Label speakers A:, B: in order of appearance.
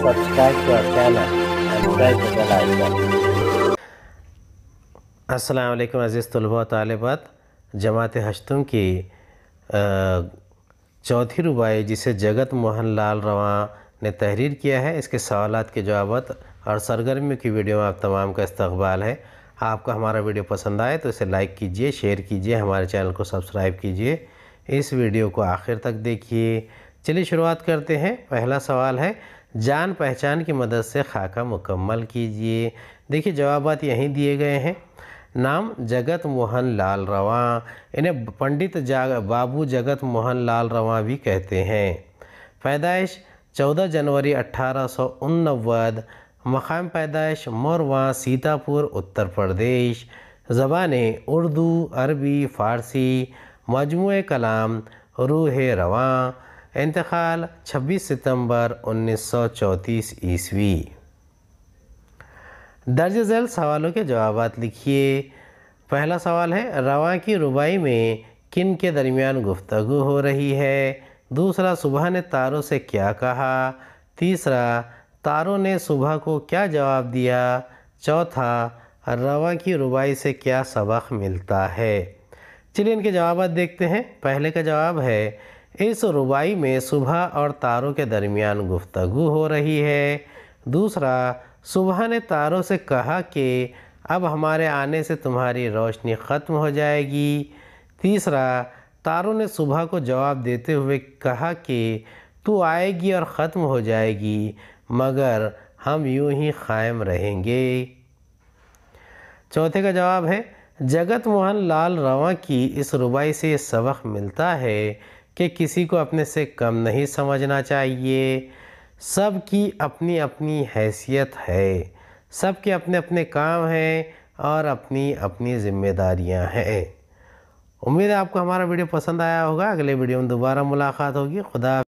A: subscribe to our अज़ीज़ तलबा तलबात जमात हश्तम की चौथी रुबाई जिसे जगत मोहन लाल रवा ने तहरीर किया है इसके सवाल के जवाब और सरगर्मियों की वीडियो में आप तमाम का इस्तबाल है आपका हमारा वीडियो पसंद आए तो इसे लाइक कीजिए शेयर कीजिए हमारे चैनल को सब्सक्राइब कीजिए इस वीडियो को आखिर तक देखिए चलिए शुरुआत करते हैं पहला सवाल है जान पहचान की मदद से खाका मुकम्मल कीजिए देखिए जवाब यहीं दिए गए हैं नाम जगत मोहन लाल रवा इन्हें पंडित जाग बाबू जगत मोहन लाल रवा भी कहते हैं पैदाइश 14 जनवरी अट्ठारह सौ मकाम पैदाइश मोरवा सीतापुर उत्तर प्रदेश जबाने उर्दू अरबी फ़ारसी मजमू कलाम रूह रवा इंतकाल 26 सितंबर 1934 ईस्वी दर्ज झैल सवालों के जवाब लिखिए पहला सवाल है रवा की रुबाई में किन के दरमियान गुफ्तु हो रही है दूसरा सुबह ने तारों से क्या कहा तीसरा तारों ने सुबह को क्या जवाब दिया चौथा रवा की रुबाई से क्या सबक मिलता है चलिए इनके जवाब देखते हैं पहले का जवाब है इस रुबाई में सुबह और तारों के दरमियान गुफ्तगु हो रही है दूसरा सुबह ने तारों से कहा कि अब हमारे आने से तुम्हारी रोशनी ख़त्म हो जाएगी तीसरा तारों ने सुबह को जवाब देते हुए कहा कि तू आएगी और ख़त्म हो जाएगी मगर हम यूं ही कायम रहेंगे चौथे का जवाब है जगत मोहन लाल रवा की इस रुबाई से सबक मिलता है कि किसी को अपने से कम नहीं समझना चाहिए सब की अपनी अपनी हैसियत है सब के अपने अपने काम हैं और अपनी अपनी जिम्मेदारियां हैं उम्मीद है आपको हमारा वीडियो पसंद आया होगा अगले वीडियो में दोबारा मुलाकात होगी खुदा